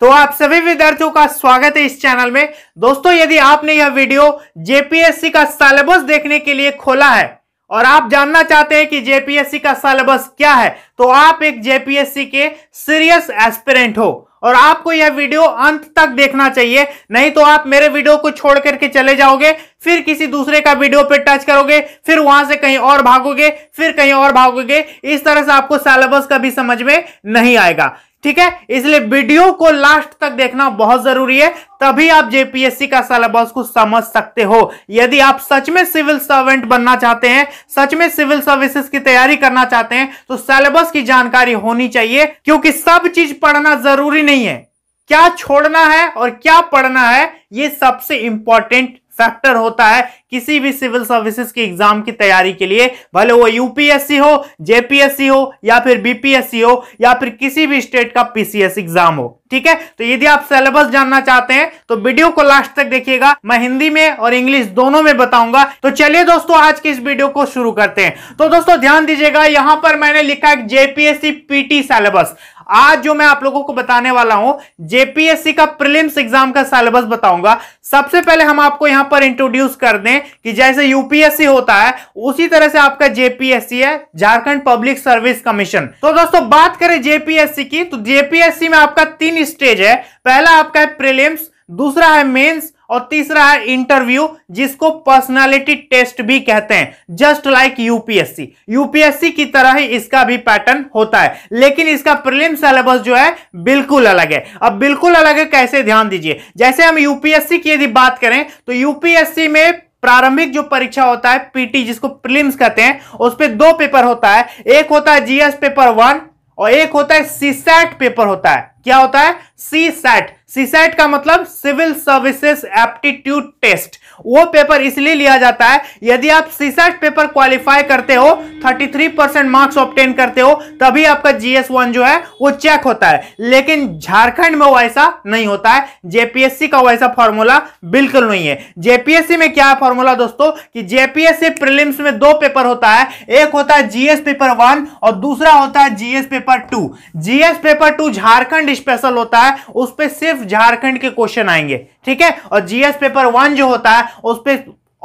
तो आप सभी विद्यार्थियों का स्वागत है इस चैनल में दोस्तों यदि आपने यह वीडियो जेपीएससी का सिलेबस देखने के लिए खोला है और आप जानना चाहते हैं कि जेपीएससी का सिलेबस क्या है तो आप एक जेपीएससी के सीरियस एस्पिरेंट हो और आपको यह वीडियो अंत तक देखना चाहिए नहीं तो आप मेरे वीडियो को छोड़ करके चले जाओगे फिर किसी दूसरे का वीडियो पे टच करोगे फिर वहां से कहीं और भागोगे फिर कहीं और भागोगे इस तरह से आपको सिलेबस कभी समझ में नहीं आएगा ठीक है इसलिए वीडियो को लास्ट तक देखना बहुत जरूरी है तभी आप जेपीएससी का सिलेबस को समझ सकते हो यदि आप सच में सिविल सर्वेंट बनना चाहते हैं सच में सिविल सर्विसेज की तैयारी करना चाहते हैं तो सिलेबस की जानकारी होनी चाहिए क्योंकि सब चीज पढ़ना जरूरी नहीं है क्या छोड़ना है और क्या पढ़ना है ये सबसे इंपॉर्टेंट फैक्टर होता है किसी भी सिविल सर्विसेज के एग्जाम की तैयारी के लिए भले वो यूपीएससी हो जेपीएससी हो या फिर बीपीएससी हो या फिर किसी भी स्टेट का पीसीएस एग्जाम हो ठीक है तो यदि आप सिलेबस जानना चाहते हैं तो वीडियो को लास्ट तक देखिएगा मैं हिंदी में और इंग्लिश दोनों में बताऊंगा तो चलिए दोस्तों आज के इस वीडियो को शुरू करते हैं तो दोस्तों ध्यान दीजिएगा यहां पर मैंने लिखा है जेपीएससी पीटी सिलेबस आज जो मैं आप लोगों को बताने वाला हूं जेपीएससी का प्रिलिम्स एग्जाम का सिलेबस बताऊंगा सबसे पहले हम आपको यहां पर इंट्रोड्यूस कर दें कि जैसे यूपीएससी होता है उसी तरह से आपका जेपीएससी है झारखंड पब्लिक सर्विस कमीशन तो दोस्तों बात करें जेपीएससी की तो जेपीएससी में आपका तीन स्टेज है पहला आपका है प्रिलिम्स दूसरा है मेन्स और तीसरा है इंटरव्यू जिसको पर्सनालिटी टेस्ट भी कहते हैं जस्ट लाइक यूपीएससी यूपीएससी की तरह ही इसका भी पैटर्न होता है लेकिन इसका प्रीलिम सिलेबस जो है बिल्कुल अलग है अब बिल्कुल अलग है कैसे ध्यान दीजिए जैसे हम यूपीएससी की यदि बात करें तो यूपीएससी में प्रारंभिक जो परीक्षा होता है पीटी जिसको प्रीलिम्स कहते हैं उस पर दो पेपर होता है एक होता है जीएस पेपर वन और एक होता है सीसेट पेपर होता है क्या होता है सीसैट सीसेट का मतलब सिविल सर्विसेज एप्टीट्यूड टेस्ट वो पेपर इसलिए लिया जाता है यदि आप सीसेट पेपर क्वालिफाई करते हो 33 परसेंट मार्क्स ऑप्टेन करते हो तभी आपका जीएस वन जो है वो चेक होता है लेकिन झारखंड में वैसा नहीं होता है जेपीएससी का वैसा फॉर्मूला बिल्कुल नहीं है जेपीएससी में क्या फॉर्मूला दोस्तों कि जेपीएससी प्रिलिम्स में दो पेपर होता है एक होता है जीएस पेपर वन और दूसरा होता है GS paper two GS paper two Jharkhand special होता है उस पर सिर्फ झारखंड के क्वेश्चन आएंगे ठीक है और जीएस पेपर वन जो होता है उस पर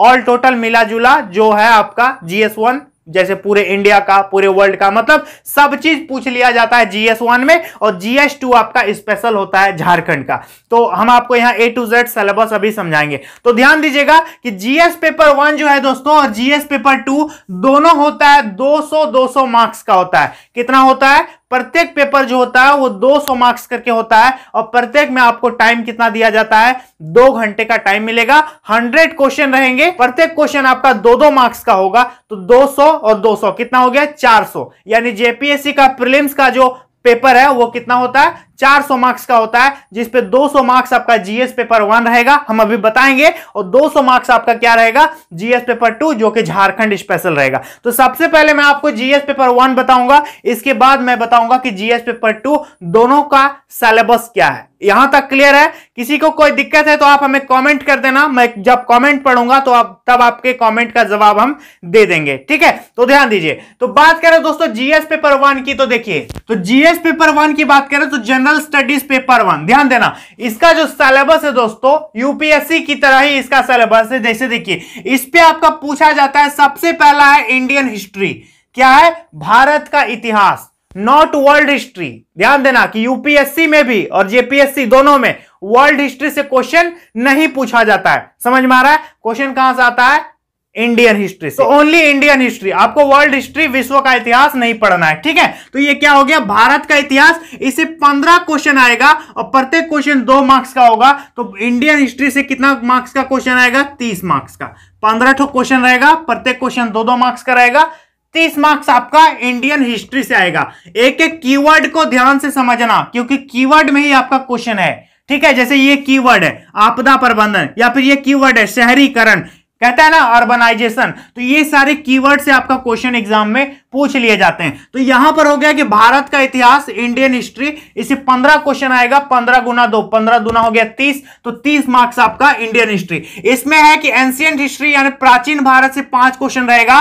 ऑल टोटल मिला जुला जो है आपका जीएस वन जैसे पूरे इंडिया का पूरे वर्ल्ड का मतलब सब चीज पूछ लिया जाता है जीएस वन में और जीएस टू आपका स्पेशल होता है झारखंड का तो हम आपको यहां ए टू जेड सिलेबस अभी समझाएंगे तो ध्यान दीजिएगा कि जीएस पेपर वन जो है दोस्तों और जीएस पेपर टू दोनों होता है 200 200 मार्क्स का होता है कितना होता है प्रत्येक पेपर जो होता है वो 200 मार्क्स करके होता है और प्रत्येक में आपको टाइम कितना दिया जाता है दो घंटे का टाइम मिलेगा 100 क्वेश्चन रहेंगे प्रत्येक क्वेश्चन आपका दो दो मार्क्स का होगा तो 200 और 200 कितना हो गया 400 यानी जेपीएससी का प्रिलिम्स का जो पेपर है वो कितना होता है 400 मार्क्स का होता है जिसपे 200 मार्क्स आपका जीएस पेपर वन रहेगा हम अभी बताएंगे और 200 मार्क्स आपका क्या रहेगा जीएस पेपर टू जो कि झारखंड स्पेशल रहेगा तो सबसे पहले मैं आपको जीएस पेपर वन बताऊंगा इसके बाद मैं बताऊंगा कि जीएस पेपर टू दोनों का सिलेबस क्या है यहां तक क्लियर है किसी को कोई दिक्कत है तो आप हमें कमेंट कर देना मैं जब कमेंट पढ़ूंगा तो आप तब आपके कमेंट का जवाब हम दे देंगे ठीक है तो ध्यान दीजिए तो बात करें दोस्तों जीएस पेपर वन की तो देखिए तो जीएस पेपर वन की बात करें तो जनरल स्टडीज पेपर वन ध्यान देना इसका जो सिलेबस है दोस्तों यूपीएससी की तरह ही इसका सिलेबस है जैसे देखिए इस पे आपका पूछा जाता है सबसे पहला है इंडियन हिस्ट्री क्या है भारत का इतिहास नॉट वर्ल्ड हिस्ट्री ध्यान देना कि यूपीएससी में भी और जेपीएससी दोनों में वर्ल्ड हिस्ट्री से क्वेश्चन नहीं पूछा जाता है समझ में आ रहा है क्वेश्चन कहां से आता है इंडियन हिस्ट्री से ओनली इंडियन हिस्ट्री आपको वर्ल्ड हिस्ट्री विश्व का इतिहास नहीं पढ़ना है ठीक है तो ये क्या हो गया भारत का इतिहास इसे पंद्रह क्वेश्चन आएगा और प्रत्येक क्वेश्चन दो मार्क्स का होगा तो इंडियन हिस्ट्री से कितना मार्क्स का क्वेश्चन आएगा तीस मार्क्स का पंद्रह ठो क्वेश्चन रहेगा प्रत्येक क्वेश्चन दो दो मार्क्स का रहेगा तीस मार्क्स आपका इंडियन हिस्ट्री से आएगा एक एक कीवर्ड को ध्यान से समझना क्योंकि कीवर्ड में ही आपका क्वेश्चन है ठीक है जैसे ये कीवर्ड है आपदा प्रबंधन या फिर ये कीवर्ड है शहरीकरण कहता है ना अर्बनाइजेशन तो ये सारे कीवर्ड से आपका क्वेश्चन एग्जाम में पूछ लिए जाते हैं तो यहां पर हो गया कि भारत का इतिहास इंडियन हिस्ट्री इसे पंद्रह क्वेश्चन आएगा पंद्रह गुना दो पंद्रह गुना हो गया तीस तो तीस मार्क्स आपका इंडियन हिस्ट्री इसमें है कि एंशियंट हिस्ट्री यानी प्राचीन भारत से पांच क्वेश्चन रहेगा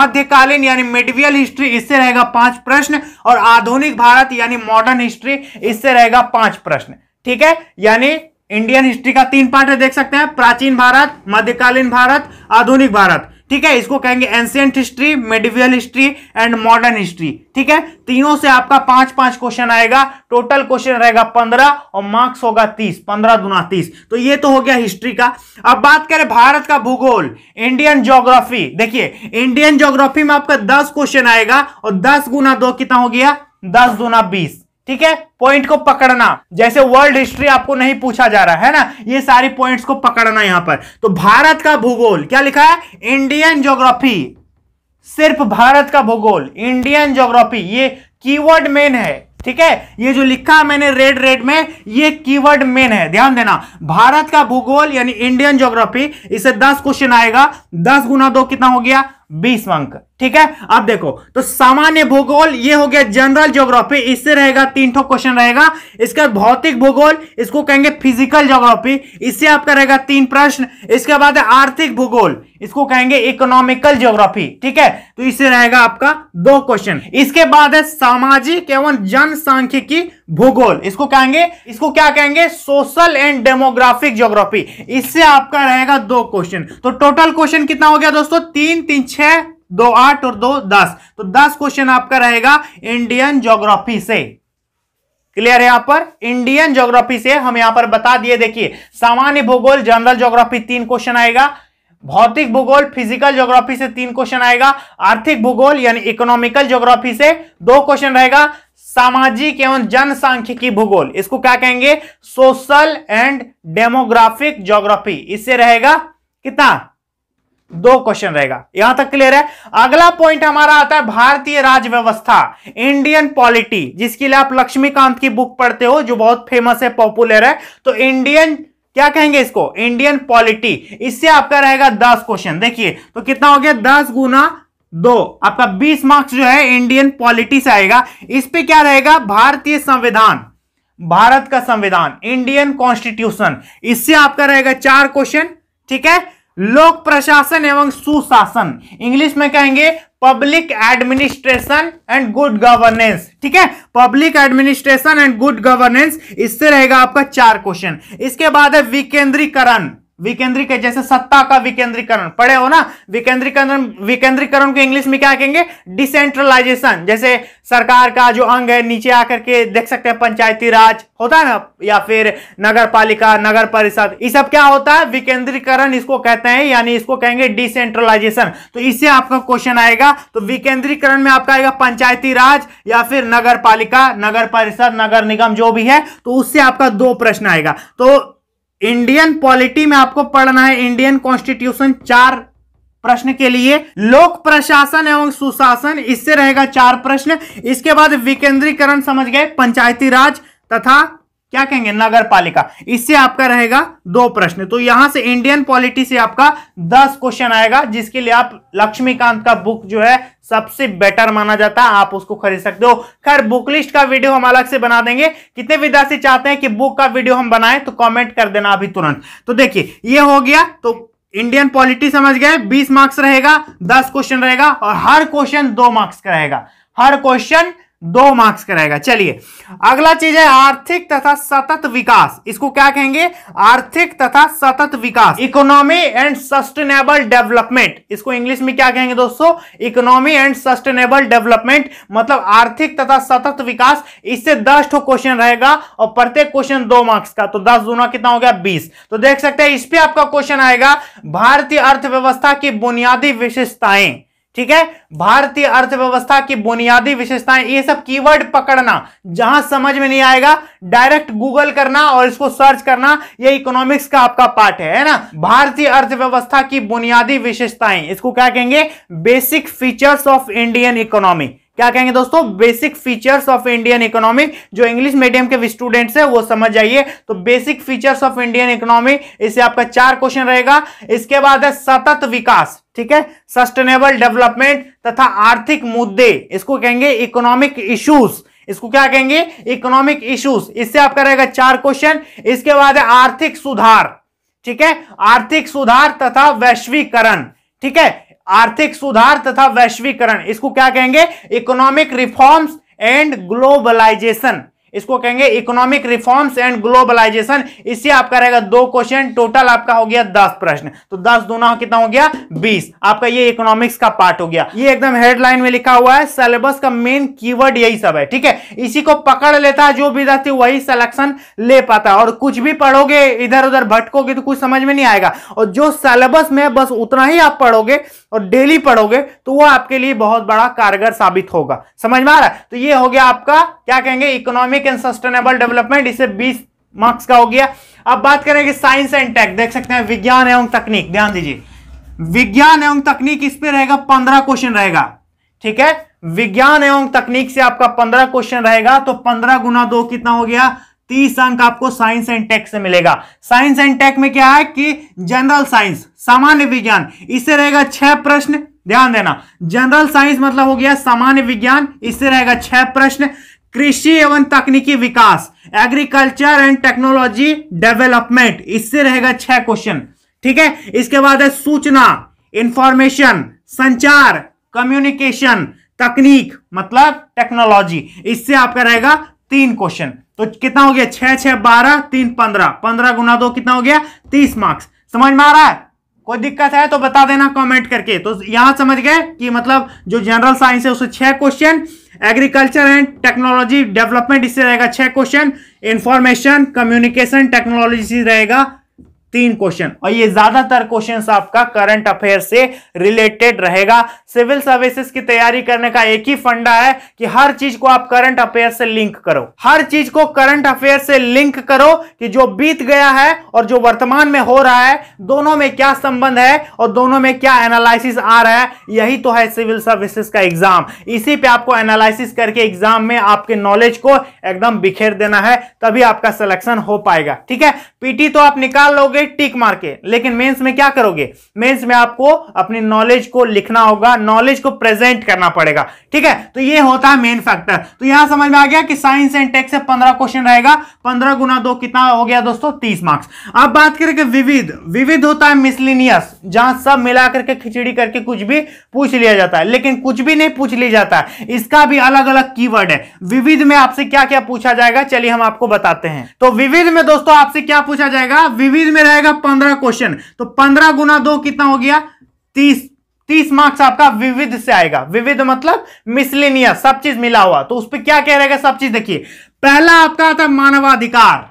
मध्यकालीन यानी मिडवियल हिस्ट्री इससे रहेगा पांच प्रश्न और आधुनिक भारत यानी मॉडर्न हिस्ट्री इससे रहेगा पांच प्रश्न ठीक है यानी इंडियन हिस्ट्री का तीन पार्ट है देख सकते हैं प्राचीन भारत मध्यकालीन भारत आधुनिक भारत ठीक है इसको कहेंगे ancient history medieval history and modern history ठीक है तीनों से आपका पांच पांच क्वेश्चन आएगा टोटल क्वेश्चन रहेगा पंद्रह और मार्क्स होगा तीस पंद्रह दुना तीस तो ये तो हो गया हिस्ट्री का अब बात करें भारत का भूगोल इंडियन ज्योग्राफी देखिए इंडियन ज्योग्राफी में आपका दस क्वेश्चन आएगा और दस गुना दो कितना हो गया दस दुना बीस ठीक है पॉइंट को पकड़ना जैसे वर्ल्ड हिस्ट्री आपको नहीं पूछा जा रहा है ना ये सारी पॉइंट्स को पकड़ना यहां पर तो भारत का भूगोल क्या लिखा है इंडियन ज्योग्राफी सिर्फ भारत का भूगोल इंडियन ज्योग्राफी ये कीवर्ड मेन है ठीक है ये जो लिखा मैंने रेड रेड में ये कीवर्ड मेन है ध्यान देना भारत का भूगोल यानी इंडियन ज्योग्राफी इसे 10 क्वेश्चन आएगा 10 गुना दो कितना हो गया बीस अंक ठीक है अब देखो तो सामान्य भूगोल ये हो गया जनरल ज्योग्राफी इससे रहेगा तीन ठो क्वेश्चन रहेगा इसका भौतिक भूगोल इसको कहेंगे फिजिकल ज्योग्राफी इससे आपका रहेगा तीन प्रश्न इसके बाद आर्थिक भूगोल इसको कहेंगे इकोनॉमिकल ज्योग्राफी ठीक है तो इससे रहेगा आपका दो क्वेश्चन इसके बाद है सामाजिक एवं जनसंख्यिकी भूगोल इसको कहेंगे इसको क्या कहेंगे सोशल एंड डेमोग्राफिक ज्योग्राफी इससे आपका रहेगा दो क्वेश्चन तो टोटल क्वेश्चन कितना हो गया दोस्तों तीन तीन छह दो आठ और दो दस तो दस क्वेश्चन आपका रहेगा इंडियन ज्योग्राफी से क्लियर है यहां पर इंडियन ज्योग्राफी से हम यहां पर बता दिए देखिए सामान्य भूगोल जनरल ज्योग्राफी तीन क्वेश्चन आएगा भौतिक भूगोल फिजिकल ज्योग्राफी से तीन क्वेश्चन आएगा आर्थिक भूगोल यानी इकोनॉमिकल ज्योग्राफी से दो क्वेश्चन रहेगा सामाजिक एवं जनसांख्यिकी भूगोल इसको क्या कहेंगे सोशल एंड डेमोग्राफिक ज्योग्राफी इससे रहेगा कितना दो क्वेश्चन रहेगा यहां तक क्लियर है अगला पॉइंट हमारा आता है भारतीय राज्य व्यवस्था इंडियन पॉलिटी जिसके लिए आप लक्ष्मीकांत की बुक पढ़ते हो जो बहुत फेमस है पॉपुलर है तो इंडियन क्या कहेंगे इसको इंडियन पॉलिटी इससे आपका रहेगा दस क्वेश्चन देखिए तो कितना हो गया दस गुना दो आपका बीस मार्क्स जो है इंडियन पॉलिटी से आएगा इस पे क्या रहेगा भारतीय संविधान भारत का संविधान इंडियन कॉन्स्टिट्यूशन इससे आपका रहेगा चार क्वेश्चन ठीक है लोक प्रशासन एवं सुशासन इंग्लिश में कहेंगे public administration and good governance ठीक है public administration and good governance इससे रहेगा आपका चार क्वेश्चन इसके बाद है विकेंद्रीकरण विकेंद्रीकरण जैसे सत्ता का विकेंद्रीकरण पढ़े हो ना विकेंद्रीकरण विकेंद्रीकरण को इंग्लिश में क्या कहेंगे डिसेंट्रलाइजेशन जैसे सरकार का जो अंग है नीचे आकर के देख सकते हैं पंचायती राज होता है ना या फिर नगर पालिका नगर परिषद ये सब क्या होता है विकेंद्रीकरण इसको कहते हैं यानी इसको कहेंगे डिसेंट्रलाइजेशन तो इससे आपका क्वेश्चन आएगा तो विकेंद्रीकरण में आपका आएगा पंचायती राज या फिर नगर पालिका नगर परिषद नगर निगम जो भी है तो उससे आपका दो प्रश्न आएगा तो इंडियन पॉलिटी में आपको पढ़ना है इंडियन कॉन्स्टिट्यूशन चार प्रश्न के लिए लोक प्रशासन एवं सुशासन इससे रहेगा चार प्रश्न इसके बाद विकेंद्रीकरण समझ गए पंचायती राज तथा क्या कहेंगे नगर पालिका इससे आपका रहेगा दो प्रश्न तो यहां से इंडियन पॉलिटी से आपका दस क्वेश्चन आएगा जिसके लिए आप लक्ष्मीकांत का बुक जो है सबसे बेटर माना जाता है आप उसको खरीद सकते हो खैर बुक लिस्ट का वीडियो हम अलग से बना देंगे कितने विद्यार्थी चाहते हैं कि बुक का वीडियो हम बनाए तो कॉमेंट कर देना अभी तुरंत तो देखिए ये हो गया तो इंडियन पॉलिटी समझ गए 20 मार्क्स रहेगा 10 क्वेश्चन रहेगा और हर क्वेश्चन दो मार्क्स का रहेगा हर क्वेश्चन दो मार्क्स का रहेगा चलिए अगला चीज है आर्थिक तथा सतत विकास इसको क्या कहेंगे आर्थिक तथा सतत विकास इकोनॉमी एंड सस्टेनेबल डेवलपमेंट इसको इंग्लिश में क्या कहेंगे दोस्तों इकोनॉमी एंड सस्टेनेबल डेवलपमेंट मतलब आर्थिक तथा सतत विकास इससे दस ठो क्वेश्चन रहेगा और प्रत्येक क्वेश्चन दो मार्क्स का तो दस दूना कितना हो गया बीस तो देख सकते हैं इस पर आपका क्वेश्चन आएगा भारतीय अर्थव्यवस्था की बुनियादी विशेषताएं ठीक है भारतीय अर्थव्यवस्था की बुनियादी विशेषताएं ये सब कीवर्ड पकड़ना जहां समझ में नहीं आएगा डायरेक्ट गूगल करना और इसको सर्च करना ये इकोनॉमिक्स का आपका पार्ट है, है ना भारतीय अर्थव्यवस्था की बुनियादी विशेषताएं इसको क्या कहेंगे basic features of Indian economy क्या कहेंगे दोस्तों basic features of Indian economy जो इंग्लिश मीडियम के स्टूडेंट्स है वो समझ जाइए तो basic features of Indian economy इससे आपका चार क्वेश्चन रहेगा इसके बाद है सतत विकास ठीक है सस्टेनेबल डेवलपमेंट तथा आर्थिक मुद्दे इसको कहेंगे इकोनॉमिक इश्यूज इसको क्या कहेंगे इकोनॉमिक इश्यूज इससे आपका रहेगा चार क्वेश्चन इसके बाद है आर्थिक सुधार ठीक है आर्थिक सुधार तथा वैश्वीकरण ठीक है आर्थिक सुधार तथा वैश्वीकरण इसको क्या कहेंगे इकोनॉमिक रिफॉर्म्स एंड ग्लोबलाइजेशन इसको कहेंगे इकोनॉमिक रिफॉर्म्स एंड ग्लोबलाइजेशन इससे आपका रहेगा दो क्वेश्चन टोटल आपका हो गया दस प्रश्न तो दस दोनों कितना हो गया बीस आपका ये इकोनॉमिक्स का पार्ट हो गया ये एकदम हेडलाइन में लिखा हुआ है सिलेबस का मेन कीवर्ड यही सब है ठीक है इसी को पकड़ लेता है जो विद्यार्थी वही सिलेक्शन ले पाता है और कुछ भी पढ़ोगे इधर उधर भटकोगे तो कुछ समझ में नहीं आएगा और जो सिलेबस में बस उतना ही आप पढ़ोगे और डेली पढ़ोगे तो वो आपके लिए बहुत बड़ा कारगर साबित होगा समझ में आ रहा है तो ये हो गया आपका क्या कहेंगे इकोनॉमिक एंड सस्टेनेबल डेवलपमेंट इसे बीस मार्क्स का हो गया अब बात करेंगे साइंस एंड टेक देख सकते हैं विज्ञान एवं तकनीक ध्यान दीजिए विज्ञान एवं तकनीक इस पर रहेगा पंद्रह क्वेश्चन रहेगा ठीक है विज्ञान एवं तकनीक से आपका पंद्रह क्वेश्चन रहेगा तो पंद्रह गुना दो कितना हो गया तीस अंक आपको साइंस एंड टेक से मिलेगा साइंस एंड टेक में क्या है कि जनरल साइंस सामान्य विज्ञान इससे रहेगा छह प्रश्न ध्यान देना जनरल साइंस मतलब हो गया सामान्य विज्ञान इससे रहेगा छह प्रश्न कृषि एवं तकनीकी विकास एग्रीकल्चर एंड टेक्नोलॉजी डेवलपमेंट इससे रहेगा छह क्वेश्चन ठीक है इसके बाद है सूचना इंफॉर्मेशन संचार कम्युनिकेशन तकनीक मतलब टेक्नोलॉजी इससे आपका रहेगा तीन क्वेश्चन तो कितना हो गया छह छह बारह तीन पंद्रह पंद्रह गुना दो कितना हो गया तीस मार्क्स समझ में आ रहा है कोई दिक्कत है तो बता देना कमेंट करके तो यहां समझ गए कि मतलब जो जनरल साइंस है उससे छह question agriculture and technology development इससे रहेगा छह क्वेश्चन इंफॉर्मेशन कम्युनिकेशन टेक्नोलॉजी से रहेगा तीन क्वेश्चन और ये ज्यादातर क्वेश्चन आपका करंट अफेयर से रिलेटेड रहेगा सिविल सर्विसेज की तैयारी करने का एक ही फंडा है कि हर चीज को आप करंट अफेयर से लिंक करो हर चीज को करंट अफेयर से लिंक करो कि जो बीत गया है और जो वर्तमान में हो रहा है दोनों में क्या संबंध है और दोनों में क्या एनालिसिस आ रहा है यही तो है सिविल सर्विसेज का एग्जाम इसी पे आपको एनालिसिस करके एग्जाम में आपके नॉलेज को एकदम बिखेर देना है तभी आपका सिलेक्शन हो पाएगा ठीक है पीटी तो आप निकाल लोगे एक टिक मार के लेकिन मेंस में क्या करोगे मेंस में आपको अपनी नॉलेज को लिखना होगा नॉलेज को प्रेजेंट करना पड़ेगा ठीक है तो ये होता है मेन फैक्टर तो यहां समझ में आ गया कि साइंस एंड टेक्स से पंद्रह क्वेश्चन रहेगा पंद्रह गुना दो कितना हो गया दोस्तों तीस मार्क्स अब बात करें कि विविध विविध होता है मिसलिनियस जहां सब मिला करके खिचड़ी करके कुछ भी पूछ लिया जाता है लेकिन कुछ भी नहीं पूछ लिया जाता इसका भी अलग अलग की है विविध में आपसे क्या क्या पूछा जाएगा चलिए हम आपको बताते हैं तो विविध में दोस्तों आपसे क्या पूछा जाएगा विविध में जाएगा पंद्रह क्वेश्चन तो पंद्रह गुना दो कितना हो गया तीस तीस मार्क्स आपका विविध से आएगा विविध मतलब मिसलिनियस सब चीज मिला हुआ तो उस पर क्या कह रहेगा सब चीज देखिए पहला आपका था मानवाधिकार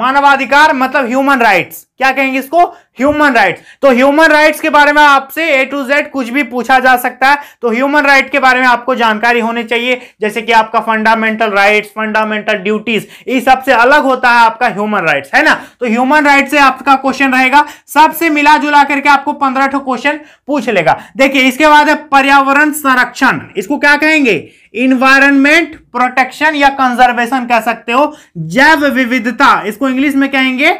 मानवाधिकार मतलब ह्यूमन राइट्स क्या कहेंगे इसको ह्यूमन राइट्स तो ह्यूमन राइट्स के बारे में आपसे ए टू जेड कुछ भी पूछा जा सकता है तो ह्यूमन राइट के बारे में आपको जानकारी होनी चाहिए जैसे कि आपका फंडामेंटल राइट्स फंडामेंटल ड्यूटीज इस सबसे अलग होता है आपका ह्यूमन राइट्स है ना तो ह्यूमन राइट से आपका क्वेश्चन रहेगा सबसे मिला जुला करके आपको पंद्रह ठो क्वेश्चन पूछ लेगा देखिए इसके बाद है पर्यावरण संरक्षण इसको क्या कहेंगे इन्वायरमेंट प्रोटेक्शन या कंजर्वेशन कह सकते हो जैव विविधता इसको इंग्लिश में कहेंगे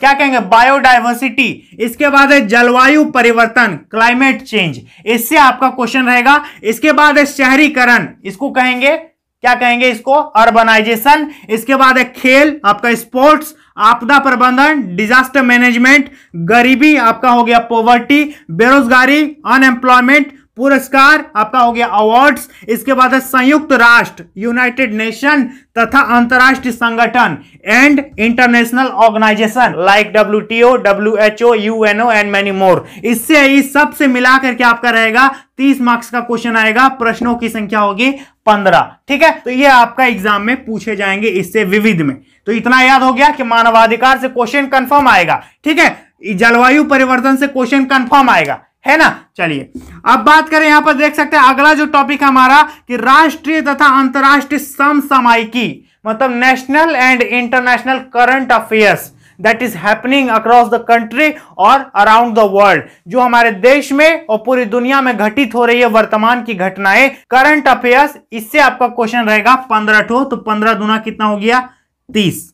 क्या कहेंगे बायोडाइवर्सिटी इसके बाद है जलवायु परिवर्तन क्लाइमेट चेंज इससे आपका क्वेश्चन रहेगा इसके बाद है शहरीकरण इसको कहेंगे क्या कहेंगे इसको अर्बनाइजेशन इसके बाद है खेल आपका स्पोर्ट्स आपदा प्रबंधन डिजास्टर मैनेजमेंट गरीबी आपका हो गया पॉवर्टी बेरोजगारी अनएम्प्लॉयमेंट पुरस्कार आपका हो गया अवार्ड्स इसके बाद है संयुक्त राष्ट्र यूनाइटेड नेशन तथा अंतरराष्ट्रीय संगठन and international organisation like W T O W H O U N O and many more इससे इस सब से मिला करके आपका रहेगा तीस मार्क्स का क्वेश्चन आएगा प्रश्नों की संख्या होगी पंद्रह ठीक है तो ये आपका एग्जाम में पूछे जाएंगे इससे विविध में तो इतना याद हो गया कि मानवाधिकार से क्वेश्चन कन्फर्म आएगा ठीक है जलवायु परिवर्तन से क्वेश्चन कन्फर्म आएगा है ना चलिए अब बात करें यहां पर देख सकते हैं अगला जो टॉपिक हमारा कि राष्ट्रीय तथा अंतर्राष्ट्रीय समसामायिकी मतलब national and international current affairs that is happening across the country और अराउंड द वर्ल्ड जो हमारे देश में और पूरी दुनिया में घटित हो रही है वर्तमान की घटनाएं करंट अफेयर्स इससे आपका क्वेश्चन रहेगा पंद्रह ठो तो पंद्रह दुना कितना हो गया तीस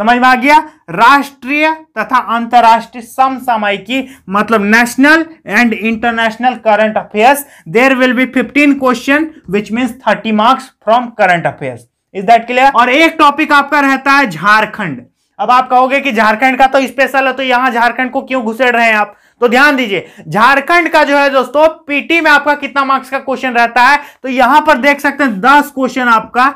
समझ में आ गया राष्ट्रीय तथा अंतरराष्ट्रीय समसामय की मतलब national and international current affairs there will be 15 question which means 30 marks from current affairs is that clear और एक टॉपिक आपका रहता है झारखंड अब आप कहोगे कि झारखंड का तो स्पेशल है तो यहां झारखंड को क्यों घुसेड़ रहे हैं आप तो ध्यान दीजिए झारखंड का जो है दोस्तों पीटी में आपका कितना मार्क्स का क्वेश्चन रहता है तो यहां पर देख सकते हैं दस क्वेश्चन आपका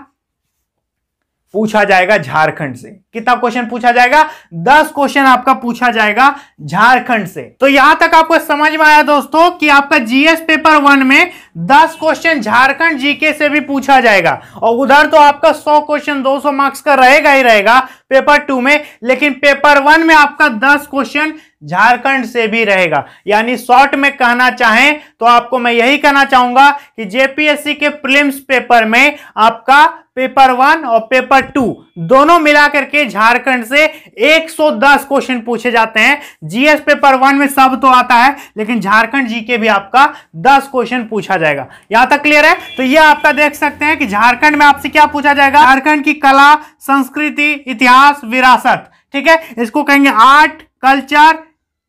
पूछा जाएगा झारखंड से कितना क्वेश्चन पूछा जाएगा दस क्वेश्चन आपका पूछा जाएगा झारखंड से तो यहां तक आपको समझ में आया दोस्तों कि आपका जीएस पेपर वन में दस क्वेश्चन झारखंड जीके से भी पूछा जाएगा और उधर तो आपका सौ क्वेश्चन दो सौ मार्क्स का रहेगा ही रहेगा पेपर टू में लेकिन पेपर वन में आपका दस क्वेश्चन झारखंड से भी रहेगा यानी शॉर्ट में कहना चाहें तो आपको मैं यही कहना चाहूंगा कि जेपीएससी के प्रिलिम्स पेपर में आपका पेपर वन और पेपर टू दोनों मिलाकर के झारखंड से 110 क्वेश्चन पूछे जाते हैं जीएस पेपर वन में सब तो आता है लेकिन झारखंड जी के भी आपका 10 क्वेश्चन पूछा जाएगा यहां तक क्लियर है तो ये आपका देख सकते हैं कि झारखंड में आपसे क्या पूछा जाएगा झारखंड की कला संस्कृति इतिहास विरासत ठीक है इसको कहेंगे आर्ट कल्चर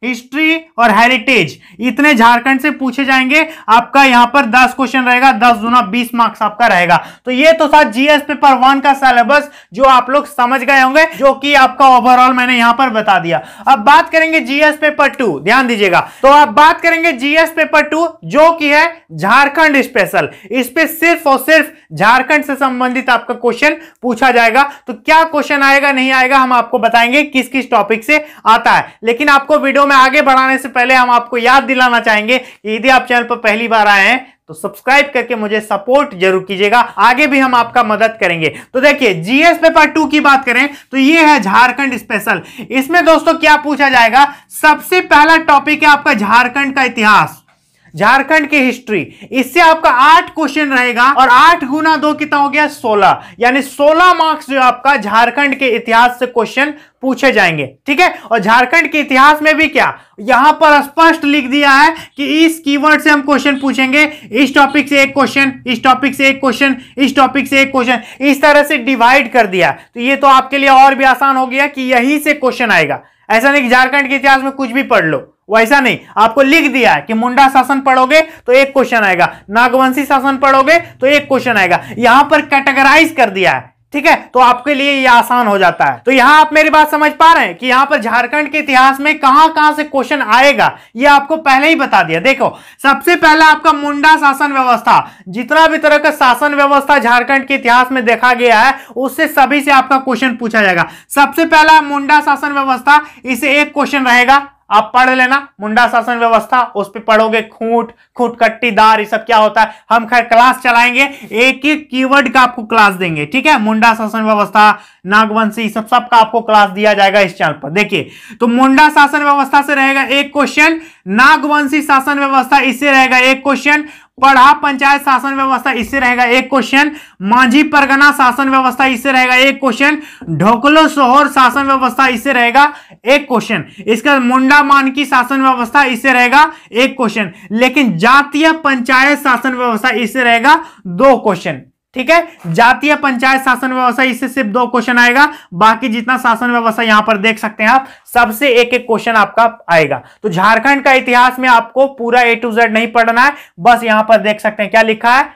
हिस्ट्री और हेरिटेज इतने झारखंड से पूछे जाएंगे आपका यहां पर 10 क्वेश्चन रहेगा 10 गुना 20 मार्क्स आपका रहेगा तो ये तो साथ जीएस पेपर वन का सिलेबस जो आप लोग समझ गए होंगे जो कि आपका ओवरऑल मैंने यहां पर बता दिया अब बात करेंगे जीएस पेपर टू ध्यान दीजिएगा तो आप बात करेंगे जीएस पेपर टू जो कि है झारखंड स्पेशल इस पे सिर्फ और सिर्फ झारखंड से संबंधित आपका क्वेश्चन पूछा जाएगा तो क्या क्वेश्चन आएगा नहीं आएगा हम आपको बताएंगे किस किस टॉपिक से आता है लेकिन आपको वीडियो में में आगे बढ़ाने से पहले हम आपको याद दिलाना चाहेंगे यदि आप चैनल पर पहली बार आए हैं तो सब्सक्राइब करके मुझे सपोर्ट जरूर कीजिएगा आगे भी हम आपका मदद करेंगे तो देखिए जीएस पेपर टू की बात करें तो ये है झारखंड स्पेशल इसमें दोस्तों क्या पूछा जाएगा सबसे पहला टॉपिक है आपका झारखंड का इतिहास झारखंड की हिस्ट्री इससे आपका आठ क्वेश्चन रहेगा और आठ गुना दो कितना हो गया सोलह यानी सोलह मार्क्स जो आपका झारखंड के इतिहास से क्वेश्चन पूछे जाएंगे ठीक है और झारखंड के इतिहास में भी क्या यहां पर स्पष्ट लिख दिया है कि इस कीवर्ड से हम क्वेश्चन पूछेंगे इस टॉपिक से एक क्वेश्चन इस टॉपिक से एक क्वेश्चन इस टॉपिक से एक क्वेश्चन इस तरह से डिवाइड कर दिया तो ये तो आपके लिए और भी आसान हो गया कि यही से क्वेश्चन आएगा ऐसा नहीं कि झारखंड के इतिहास में कुछ भी पढ़ लो वैसा नहीं आपको लिख दिया है कि मुंडा शासन पढ़ोगे तो एक क्वेश्चन आएगा नागवंशी शासन पढ़ोगे तो एक क्वेश्चन आएगा यहां पर कैटेगराइज कर दिया है ठीक है तो आपके लिए ये आसान हो जाता है तो यहां आप मेरी बात समझ पा रहे हैं कि यहां पर झारखंड के इतिहास में कहां कहां से क्वेश्चन आएगा ये आपको पहले ही बता दिया देखो सबसे पहला आपका मुंडा शासन व्यवस्था जितना भी तरह का शासन व्यवस्था झारखंड के इतिहास में देखा गया है उससे सभी से आपका क्वेश्चन पूछा जाएगा सबसे पहला मुंडा शासन व्यवस्था इसे एक क्वेश्चन रहेगा आप पढ़ लेना मुंडा शासन व्यवस्था उस पर पढ़ोगे खूंट खूट कट्टीदार ये सब क्या होता है हम खैर क्लास चलाएंगे एक एक कीवर्ड का आपको क्लास देंगे ठीक है मुंडा शासन व्यवस्था नागवंशी सब सब का आपको क्लास दिया जाएगा इस चैनल पर देखिए तो मुंडा शासन व्यवस्था से रहेगा एक क्वेश्चन नागवंशी शासन व्यवस्था इससे रहेगा एक क्वेश्चन पढ़ा पंचायत शासन व्यवस्था इससे रहेगा एक क्वेश्चन मांझी परगना शासन व्यवस्था इससे रहेगा एक क्वेश्चन ढोकलो सोहर शासन व्यवस्था इससे रहेगा एक क्वेश्चन इसका मुंडा मानकी शासन व्यवस्था इससे रहेगा एक क्वेश्चन लेकिन जातीय पंचायत शासन व्यवस्था इससे रहेगा दो क्वेश्चन ठीक है जातीय पंचायत शासन व्यवस्था इससे सिर्फ दो क्वेश्चन आएगा बाकी जितना शासन व्यवस्था यहां पर देख सकते हैं आप सबसे एक एक क्वेश्चन आपका आएगा तो झारखंड का इतिहास में आपको पूरा ए टू जेड नहीं पढ़ना है बस यहां पर देख सकते हैं क्या लिखा है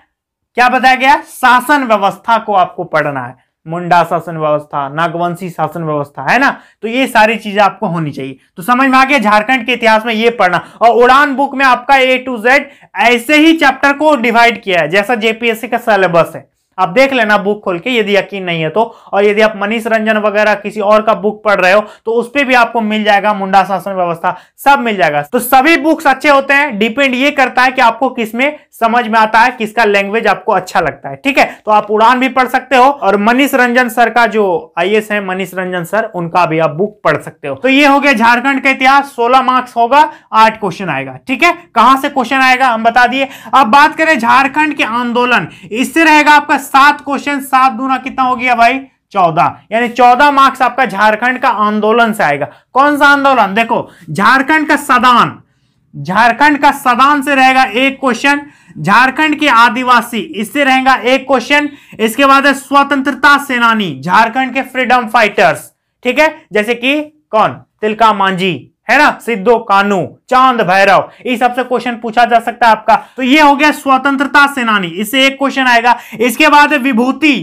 क्या बताया गया शासन व्यवस्था को आपको पढ़ना है मुंडा शासन व्यवस्था नागवंशी शासन व्यवस्था है ना तो ये सारी चीजें आपको होनी चाहिए तो समझ में आ गया झारखंड के इतिहास में ये पढ़ना और उड़ान बुक में आपका ए टू जेड ऐसे ही चैप्टर को डिवाइड किया है जैसा जेपीएससी का सिलेबस है आप देख लेना बुक खोल के यदि यकीन नहीं है तो और यदि आप मनीष रंजन वगैरह किसी और का बुक पढ़ रहे हो तो उस पर भी आपको मिल जाएगा मुंडा शासन व्यवस्था सब मिल जाएगा तो सभी बुक्स अच्छे होते हैं डिपेंड ये करता है कि आपको किसमें समझ में आता है किसका लैंग्वेज आपको अच्छा लगता है ठीक है तो आप उड़ान भी पढ़ सकते हो और मनीष रंजन सर का जो आई एस है मनीष रंजन सर उनका भी आप बुक पढ़ सकते हो तो ये हो गया झारखंड का इतिहास सोलह मार्क्स होगा आठ क्वेश्चन आएगा ठीक है कहां से क्वेश्चन आएगा हम बता दिए अब बात करें झारखंड के आंदोलन इससे रहेगा आपका सात क्वेश्चन सात दूना कितना हो गया भाई चौदह यानी चौदह मार्क्स आपका झारखंड का आंदोलन से आएगा कौन सा आंदोलन देखो झारखंड का सदान झारखंड का सदान से रहेगा एक क्वेश्चन झारखंड के आदिवासी इससे रहेगा एक क्वेश्चन इसके बाद है स्वतंत्रता सेनानी झारखंड के फ्रीडम फाइटर्स ठीक है जैसे कि कौन तिलका मांझी है ना सिद्धो कानू चांद भैरव इस सबसे क्वेश्चन पूछा जा सकता है आपका तो ये हो गया स्वतंत्रता सेनानी इससे एक क्वेश्चन आएगा इसके बाद विभूति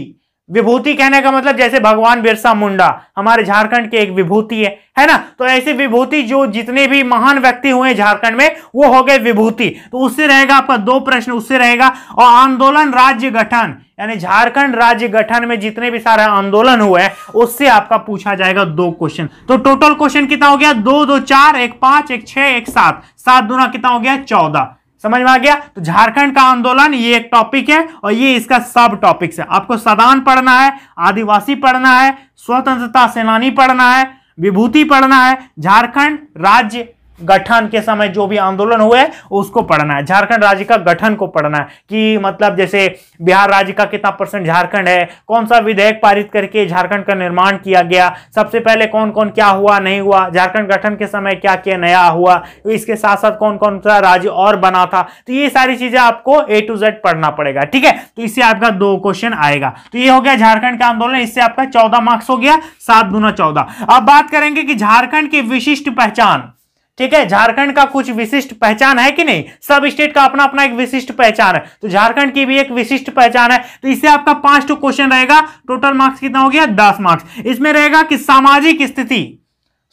विभूति कहने का मतलब जैसे भगवान बिरसा मुंडा हमारे झारखंड के एक विभूति है है ना तो ऐसे विभूति जो जितने भी महान व्यक्ति हुए झारखंड में वो हो गए विभूति तो उससे रहेगा आपका दो प्रश्न उससे रहेगा और आंदोलन राज्य गठन यानी झारखंड राज्य गठन में जितने भी सारे आंदोलन हुए हैं उससे आपका पूछा जाएगा दो क्वेश्चन तो टोटल क्वेश्चन कितना हो गया दो दो चार एक पांच एक छह एक सात सात दुना कितना हो गया चौदह समझ में आ गया तो झारखंड का आंदोलन ये एक टॉपिक है और ये इसका सब टॉपिक्स है आपको सदान पढ़ना है आदिवासी पढ़ना है स्वतंत्रता सेनानी पढ़ना है विभूति पढ़ना है झारखंड राज्य गठन के समय जो भी आंदोलन हुए उसको पढ़ना है झारखंड राज्य का गठन को पढ़ना है कि मतलब जैसे बिहार राज्य का कितना परसेंट झारखंड है कौन सा विधेयक पारित करके झारखंड का निर्माण किया गया सबसे पहले कौन कौन क्या हुआ नहीं हुआ झारखंड गठन के समय क्या क्या नया हुआ इसके साथ साथ कौन कौन सा राज्य और बना था तो ये सारी चीजें आपको ए टू जेड पढ़ना पड़ेगा ठीक है तो इससे आपका दो क्वेश्चन आएगा तो ये हो गया झारखंड का आंदोलन इससे आपका चौदह मार्क्स हो गया सात दूना चौदह अब बात करेंगे कि झारखंड की विशिष्ट पहचान ठीक है झारखंड का कुछ विशिष्ट पहचान है कि नहीं सब स्टेट का अपना अपना एक विशिष्ट पहचान है तो झारखंड की भी एक विशिष्ट पहचान है तो इससे आपका पांच टू क्वेश्चन रहेगा टोटल मार्क्स कितना हो गया दस मार्क्स इसमें रहेगा कि सामाजिक स्थिति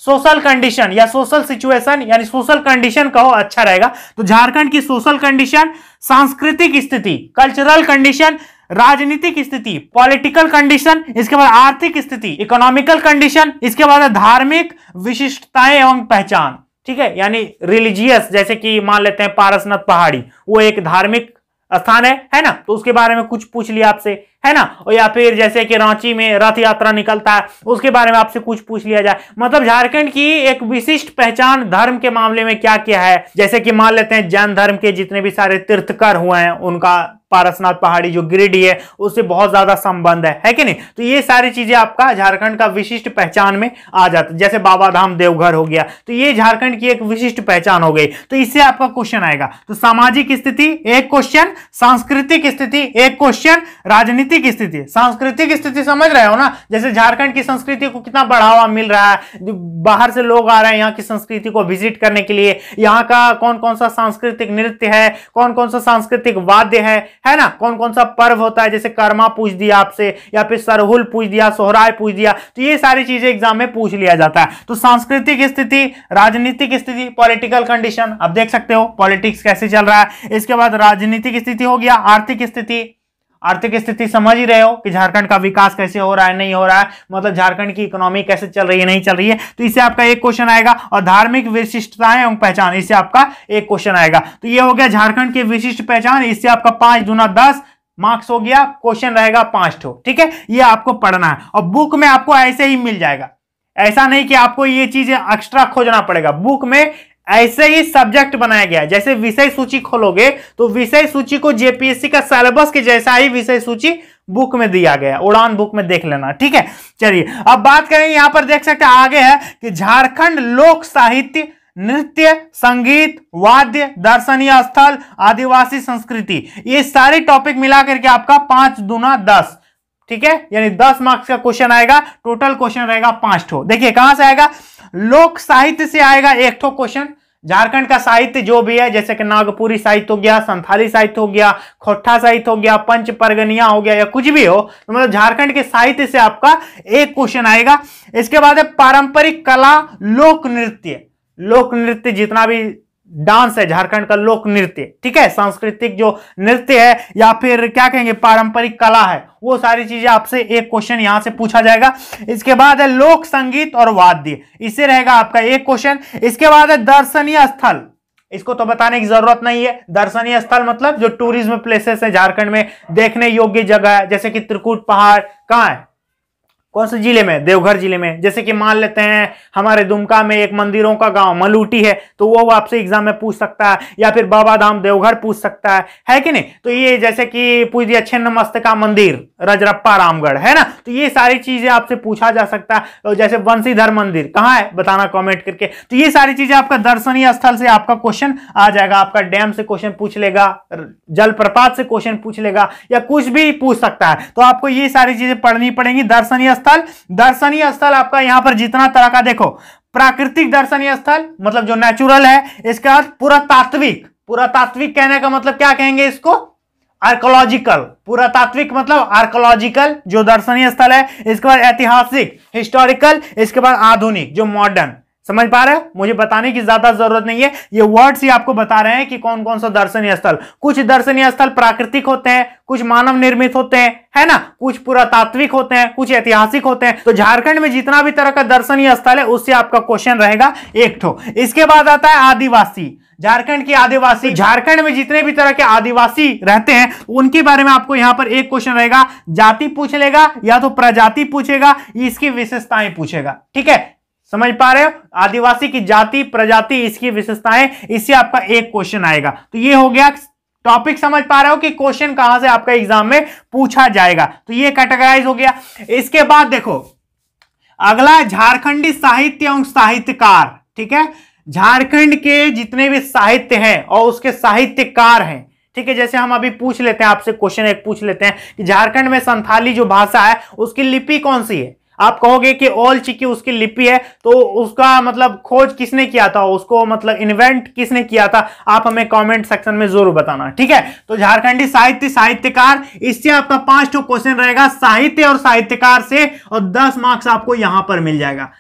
सोशल कंडीशन या सोशल सिचुएशन यानी सोशल कंडीशन कहो अच्छा रहेगा तो झारखंड की सोशल कंडीशन सांस्कृतिक स्थिति कल्चरल कंडीशन राजनीतिक स्थिति पॉलिटिकल कंडीशन इसके बाद आर्थिक स्थिति इकोनॉमिकल कंडीशन इसके बाद धार्मिक विशिष्टताएं एवं पहचान ठीक है यानी रिलीजियस जैसे कि मान लेते हैं पारसनाथ पहाड़ी वो एक धार्मिक स्थान है है ना तो उसके बारे में कुछ पूछ लिया आपसे है ना और या फिर जैसे कि रांची में रथ यात्रा निकलता है उसके बारे में आपसे कुछ पूछ लिया जाए मतलब झारखंड की एक विशिष्ट पहचान धर्म के मामले में क्या क्या है जैसे कि मान लेते हैं जैन धर्म के जितने भी सारे तीर्थकर हुए हैं उनका पारसनाथ पहाड़ी जो गिरिडीह है उससे बहुत ज्यादा संबंध है है कि नहीं तो ये सारी चीजें आपका झारखंड का विशिष्ट पहचान में आ जाता जैसे बाबा धाम देवघर हो गया तो ये झारखंड की एक विशिष्ट पहचान हो गई तो इससे आपका क्वेश्चन आएगा तो सामाजिक स्थिति एक क्वेश्चन सांस्कृतिक स्थिति एक क्वेश्चन राजनीतिक सांस्कृतिक स्थिति सांस्कृतिक स्थिति समझ रहे हो ना जैसे झारखंड की संस्कृति को कितना बढ़ावा मिल रहा है बाहर से लोग आ रहे हैं यहाँ की संस्कृति को विजिट करने के लिए यहाँ का कौन कौन सा सांस्कृतिक नृत्य है कौन कौन सा सांस्कृतिक वाद्य है है ना कौन कौन सा पर्व होता है जैसे कर्मा पूछ दिया आपसे या फिर सरहुल पूछ दिया सोहराय पूछ दिया तो ये सारी चीजें एग्जाम में पूछ लिया जाता है तो सांस्कृतिक स्थिति राजनीतिक स्थिति पॉलिटिकल कंडीशन आप देख सकते हो पॉलिटिक्स कैसे चल रहा है इसके बाद राजनीतिक स्थिति हो गया आर्थिक स्थिति आर्थिक स्थिति समझ ही रहे हो कि झारखंड का विकास कैसे हो रहा है नहीं हो रहा है मतलब झारखंड की इकोनॉमी कैसे चल रही है नहीं चल रही है तो इससे आपका एक क्वेश्चन आएगा और धार्मिक विशिष्टताएं एवं पहचान इससे आपका एक क्वेश्चन आएगा तो ये हो गया झारखंड की विशिष्ट पहचान इससे आपका पांच दूना दस मार्क्स हो गया क्वेश्चन रहेगा पांच ठो ठीक है ये आपको पढ़ना है और बुक में आपको ऐसे ही मिल जाएगा ऐसा नहीं कि आपको ये चीजें एक्स्ट्रा खोजना पड़ेगा बुक में ऐसे ही सब्जेक्ट बनाया गया है जैसे विषय सूची खोलोगे तो विषय सूची को जेपीएससी का सिलेबस के जैसा ही विषय सूची बुक में दिया गया उड़ान बुक में देख लेना ठीक है चलिए अब बात करें यहां पर देख सकते हैं आगे है कि झारखंड लोक साहित्य नृत्य संगीत वाद्य दर्शनीय स्थल आदिवासी संस्कृति ये सारे टॉपिक मिला करके आपका पांच दुना दस ठीक है यानी दस मार्क्स का क्वेश्चन आएगा टोटल क्वेश्चन रहेगा पांच ठो देखिए कहां से आएगा लोक साहित्य से आएगा एक ठो क्वेश्चन झारखंड का साहित्य जो भी है जैसे कि नागपुरी साहित्य हो गया संथाली साहित्य हो गया खोटा साहित्य हो गया पंच परगनिया हो गया या कुछ भी हो तो मतलब झारखंड के साहित्य से आपका एक क्वेश्चन आएगा इसके बाद है पारंपरिक कला लोक नृत्य लोक नृत्य जितना भी डांस है झारखंड का लोक नृत्य ठीक है सांस्कृतिक जो नृत्य है या फिर क्या कहेंगे पारंपरिक कला है वो सारी चीजें आपसे एक क्वेश्चन यहां से पूछा जाएगा इसके बाद है लोक संगीत और वाद्य इससे रहेगा आपका एक क्वेश्चन इसके बाद है दर्शनीय स्थल इसको तो बताने की जरूरत नहीं है दर्शनीय स्थल मतलब जो टूरिज्म प्लेसेस है झारखंड में देखने योग्य जगह है जैसे कि त्रिकुट पहाड़ कहाँ है कौन से जिले में देवघर जिले में जैसे कि मान लेते हैं हमारे दुमका में एक मंदिरों का गांव मलूटी है तो वो आपसे एग्जाम में पूछ सकता है या फिर बाबा धाम देवघर पूछ सकता है है कि नहीं तो ये जैसे कि पूछ दिया छिन्न मस्तका मंदिर रजरप्पा रामगढ़ है ना तो ये सारी चीजें आपसे पूछा जा सकता है तो जैसे वंशीधर मंदिर कहाँ है बताना कॉमेंट करके तो ये सारी चीजें आपका दर्शनीय स्थल से आपका क्वेश्चन आ जाएगा आपका डैम से क्वेश्चन पूछ लेगा जलप्रपात से क्वेश्चन पूछ लेगा या कुछ भी पूछ सकता है तो आपको ये सारी चीजें पढ़नी पड़ेंगी दर्शनीय स्थल दर्शनीय स्थल आपका यहां पर जितना तरह का देखो प्राकृतिक दर्शनीय स्थल मतलब जो नेचुरल है इसके बाद पुरातात्विक पुरातात्विक कहने का मतलब क्या कहेंगे इसको आर्कोलॉजिकल पुरातात्विक मतलब आर्कोलॉजिकल जो दर्शनीय स्थल है इसके बाद ऐतिहासिक हिस्टोरिकल इसके बाद आधुनिक जो मॉडर्न समझ पा रहे हो मुझे बताने की ज्यादा जरूरत नहीं है ये वर्ड्स ही आपको बता रहे हैं कि कौन कौन सा दर्शनीय स्थल कुछ दर्शनीय स्थल प्राकृतिक होते हैं कुछ मानव निर्मित होते हैं है ना कुछ पुरातात्विक होते हैं कुछ ऐतिहासिक होते हैं तो झारखंड में जितना भी तरह का दर्शनीय स्थल है उससे आपका क्वेश्चन रहेगा एक ठो इसके बाद आता है आदिवासी झारखंड के आदिवासी झारखंड में जितने भी तरह के आदिवासी रहते हैं उनके बारे में आपको यहां पर एक क्वेश्चन रहेगा जाति पूछ लेगा या तो प्रजाति पूछेगा इसकी विशेषताएं पूछेगा ठीक है समझ पा रहे हो आदिवासी की जाति प्रजाति इसकी विशेषताएं इससे आपका एक क्वेश्चन आएगा तो ये हो गया टॉपिक समझ पा रहे हो कि क्वेश्चन कहां से आपका एग्जाम में पूछा जाएगा तो ये कैटेगराइज हो गया इसके बाद देखो अगला झारखंडी साहित्य एवं साहित्यकार ठीक है झारखंड के जितने भी साहित्य हैं और उसके साहित्यकार हैं ठीक है जैसे हम अभी पूछ लेते हैं आपसे क्वेश्चन एक पूछ लेते हैं कि झारखंड में संथाली जो भाषा है उसकी लिपि कौन सी है आप कहोगे कि ओल चिकी उसकी लिपि है तो उसका मतलब खोज किसने किया था उसको मतलब इन्वेंट किसने किया था आप हमें कमेंट सेक्शन में जरूर बताना ठीक है तो झारखंडी साहित्य साहित्यकार इससे आपका पांच टू क्वेश्चन रहेगा साहित्य और साहित्यकार से और दस मार्क्स आपको यहां पर मिल जाएगा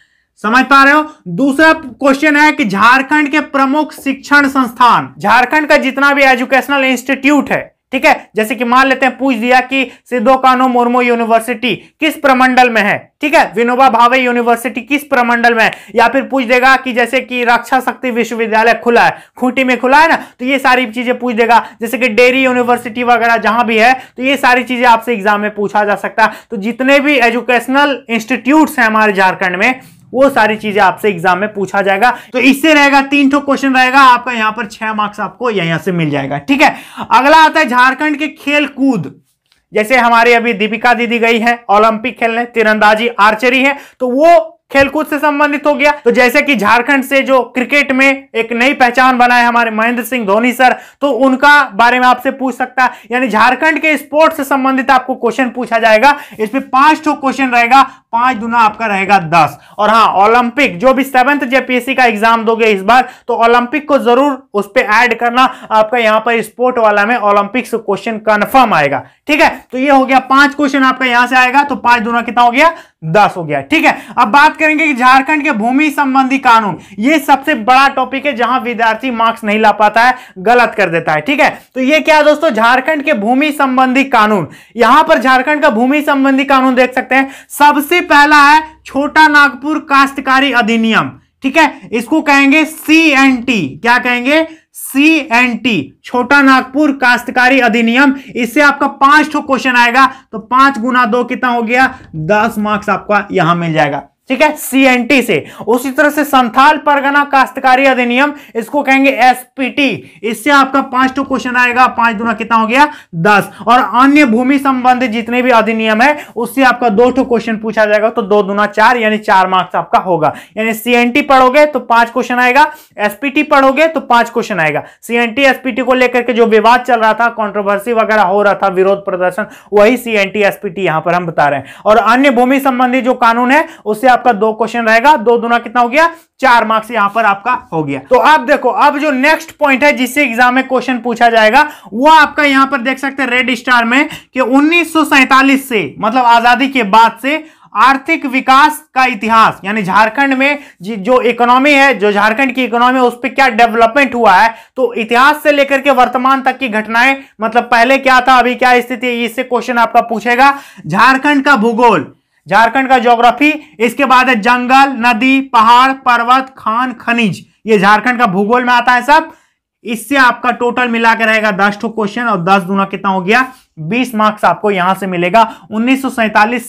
समझ पा रहे हो दूसरा क्वेश्चन है कि झारखंड के प्रमुख शिक्षण संस्थान झारखंड का जितना भी एजुकेशनल इंस्टीट्यूट है ठीक है जैसे कि मान लेते हैं पूछ दिया कि सिद्धो कानो मुर्मू यूनिवर्सिटी किस प्रमंडल में है ठीक है विनोबा भावे यूनिवर्सिटी किस प्रमंडल में है या फिर पूछ देगा कि जैसे कि रक्षा शक्ति विश्वविद्यालय खुला है खूंटी में खुला है ना तो ये सारी चीजें पूछ देगा जैसे कि डेयरी यूनिवर्सिटी वगैरह जहां भी है तो ये सारी चीजें आपसे एग्जाम में पूछा जा सकता है तो जितने भी एजुकेशनल इंस्टीट्यूट हैं हमारे झारखंड में वो सारी चीजें आपसे एग्जाम में पूछा जाएगा तो इससे रहेगा तीन ठो क्वेश्चन रहेगा आपका यहां पर छह मार्क्स आपको यहां से मिल जाएगा ठीक है अगला आता है झारखंड के खेल कूद जैसे हमारे अभी दीपिका दीदी गई है ओलंपिक खेलने तीरंदाजी आर्चरी है तो वो खेलकूद से संबंधित हो गया तो जैसे कि झारखंड से जो क्रिकेट में एक नई पहचान बनाए हमारे महेंद्र सिंह धोनी सर तो उनका बारे में आपसे पूछ सकता है यानी झारखंड के स्पोर्ट से संबंधित आपको क्वेश्चन पूछा जाएगा इसमें पांच ठो क्वेश्चन रहेगा पांच दुना आपका रहेगा दस और हाँ ओलंपिक जो भी सेवंथ जेपीएससी का एग्जाम दोगे इस बार तो ओलंपिक को जरूर उस पर ऐड करना आपका यहां पर स्पोर्ट वाला में ओलंपिक से क्वेश्चन कन्फर्म आएगा ठीक है तो ये हो गया पांच क्वेश्चन आपका यहां से आएगा तो पांच दुना कितना हो गया दस हो गया ठीक है अब बात करेंगे कि झारखंड के भूमि संबंधी कानून ये सबसे बड़ा टॉपिक है जहां विद्यार्थी मार्क्स नहीं ला पाता है गलत कर देता है ठीक है तो ये क्या दोस्तों झारखंड के भूमि संबंधी कानून यहां पर झारखंड का भूमि संबंधी कानून देख सकते हैं सबसे पहला है छोटा नागपुर काश्तकारी अधिनियम ठीक है इसको कहेंगे सी एन टी क्या कहेंगे सी एन टी छोटा नागपुर काश्तकारी अधिनियम इससे आपका पांच ठो क्वेश्चन आएगा तो पांच गुना दो कितना हो गया दस मार्क्स आपका यहां मिल जाएगा ठीक है सीएनटी से उसी तरह से संथाल परगना काश्तकारी अधिनियम इसको कहेंगे एसपीटी इससे आपका पांच टू क्वेश्चन आएगा पांच दुना कितना हो गया दस और अन्य भूमि संबंधित जितने भी अधिनियम है उससे आपका दो टू क्वेश्चन पूछा जाएगा तो दो दुना चार यानी चार मार्क्स आपका होगा यानी सीएनटी पढ़ोगे तो पांच क्वेश्चन आएगा एसपीटी पढ़ोगे तो पांच क्वेश्चन आएगा सीएनटी एसपीटी को लेकर के जो विवाद चल रहा था कॉन्ट्रोवर्सी वगैरह हो रहा था विरोध प्रदर्शन वही सीएनटी एसपीटी यहां पर हम बता रहे हैं और अन्य भूमि संबंधी जो कानून है उससे आपका दो क्वेश्चन रहेगा दो दुना कितना हो गया चार मार्क्स यहां पर आपका हो गया तो आप देखो अब जो नेक्स्ट पॉइंट है जिससे एग्जाम में क्वेश्चन पूछा जाएगा वो आपका यहां पर देख सकते हैं रेड स्टार में कि उन्नीस से मतलब आजादी के बाद से आर्थिक विकास का इतिहास यानी झारखंड में जो इकोनॉमी है जो झारखंड की इकोनॉमी है उस पर क्या डेवलपमेंट हुआ है तो इतिहास से लेकर के वर्तमान तक की घटनाएं मतलब पहले क्या था अभी क्या स्थिति है इससे क्वेश्चन आपका पूछेगा झारखंड का भूगोल झारखंड का ज्योग्राफी इसके बाद है जंगल नदी पहाड़ पर्वत खान खनिज ये झारखंड का भूगोल में आता है सब इससे आपका टोटल मिला के रहेगा दस ठो क्वेश्चन और दस दूना कितना हो गया 20 मार्क्स आपको यहां से मिलेगा उन्नीस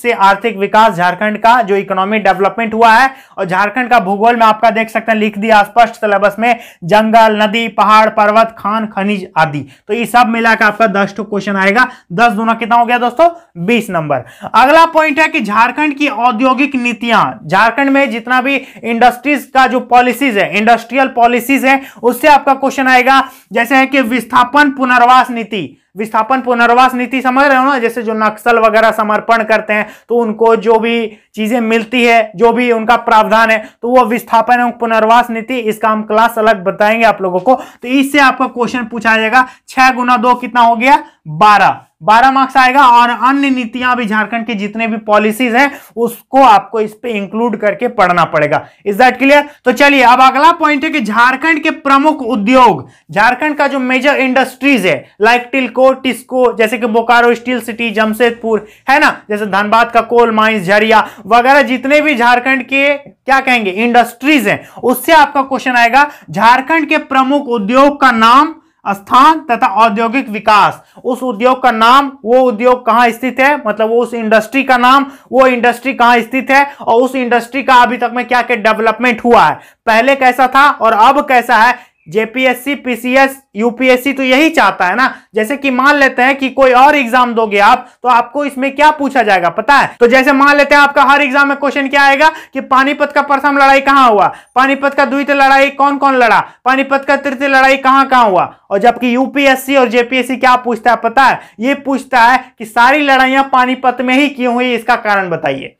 से आर्थिक विकास झारखंड का जो इकोनॉमिक डेवलपमेंट हुआ है और झारखंड का भूगोल में आपका देख सकते हैं लिख दिया स्पष्ट सिलेबस में जंगल नदी पहाड़ पर्वत खान खनिज आदि तो ये सब मिलाकर आपका दस क्वेश्चन आएगा दस दोनों कितना हो गया दोस्तों बीस नंबर अगला पॉइंट है कि झारखंड की औद्योगिक नीतियां झारखंड में जितना भी इंडस्ट्रीज का जो पॉलिसीज है इंडस्ट्रियल पॉलिसीज है उससे आपका क्वेश्चन आएगा जैसे है कि विस्थापन पुनर्वास नीति विस्थापन पुनर्वास नीति समझ रहे हो ना जैसे जो नक्सल वगैरह समर्पण करते हैं तो उनको जो भी चीजें मिलती है जो भी उनका प्रावधान है तो वो विस्थापन एवं पुनर्वास नीति इसका हम क्लास अलग बताएंगे आप लोगों को तो इससे आपका क्वेश्चन पूछा जाएगा छह गुना दो कितना हो गया बारह बारह मार्क्स आएगा और अन्य नीतियां भी झारखंड की जितने भी पॉलिसीज हैं उसको आपको इस पे इंक्लूड करके पढ़ना पड़ेगा इज दैट क्लियर तो चलिए अब अगला पॉइंट है कि झारखंड के प्रमुख उद्योग झारखंड का जो मेजर इंडस्ट्रीज है लाइक टिल्को टिस्को जैसे कि बोकारो स्टील सिटी जमशेदपुर है ना जैसे धनबाद का कोल माइंस झरिया वगैरह जितने भी झारखंड के क्या कहेंगे इंडस्ट्रीज है उससे आपका क्वेश्चन आएगा झारखंड के प्रमुख उद्योग का नाम स्थान तथा औद्योगिक विकास उस उद्योग का नाम वो उद्योग कहाँ स्थित है मतलब वो उस इंडस्ट्री का नाम वो इंडस्ट्री कहाँ स्थित है और उस इंडस्ट्री का अभी तक में क्या क्या डेवलपमेंट हुआ है पहले कैसा था और अब कैसा है जेपीएससी पीसीएस यूपीएससी तो यही चाहता है ना जैसे कि मान लेते हैं कि कोई और एग्जाम दोगे आप तो आपको इसमें क्या पूछा जाएगा पता है तो जैसे मान लेते हैं आपका हर एग्जाम में क्वेश्चन क्या आएगा कि पानीपत का प्रथम लड़ाई कहां हुआ पानीपत का द्वितीय लड़ाई कौन कौन लड़ा पानीपत का तृतीय लड़ाई कहां कहां हुआ और जबकि यूपीएससी और जेपीएससी क्या पूछता है पता है ये पूछता है कि सारी लड़ाइयां पानीपत में ही क्यों हुई इसका कारण बताइए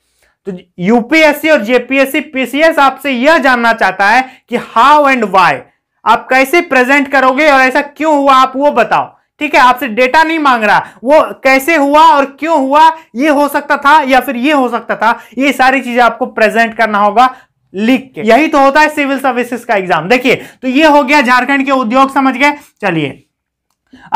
तो यूपीएससी और जेपीएससी पीसीएस आपसे यह जानना चाहता है कि हाउ एंड वाई आप कैसे प्रेजेंट करोगे और ऐसा क्यों हुआ आप वो बताओ ठीक है आपसे डेटा नहीं मांग रहा वो कैसे हुआ और क्यों हुआ ये हो सकता था या फिर ये हो सकता था ये सारी चीजें आपको प्रेजेंट करना होगा लिख के यही तो होता है सिविल सर्विसेज का एग्जाम देखिए तो ये हो गया झारखंड के उद्योग समझ गए चलिए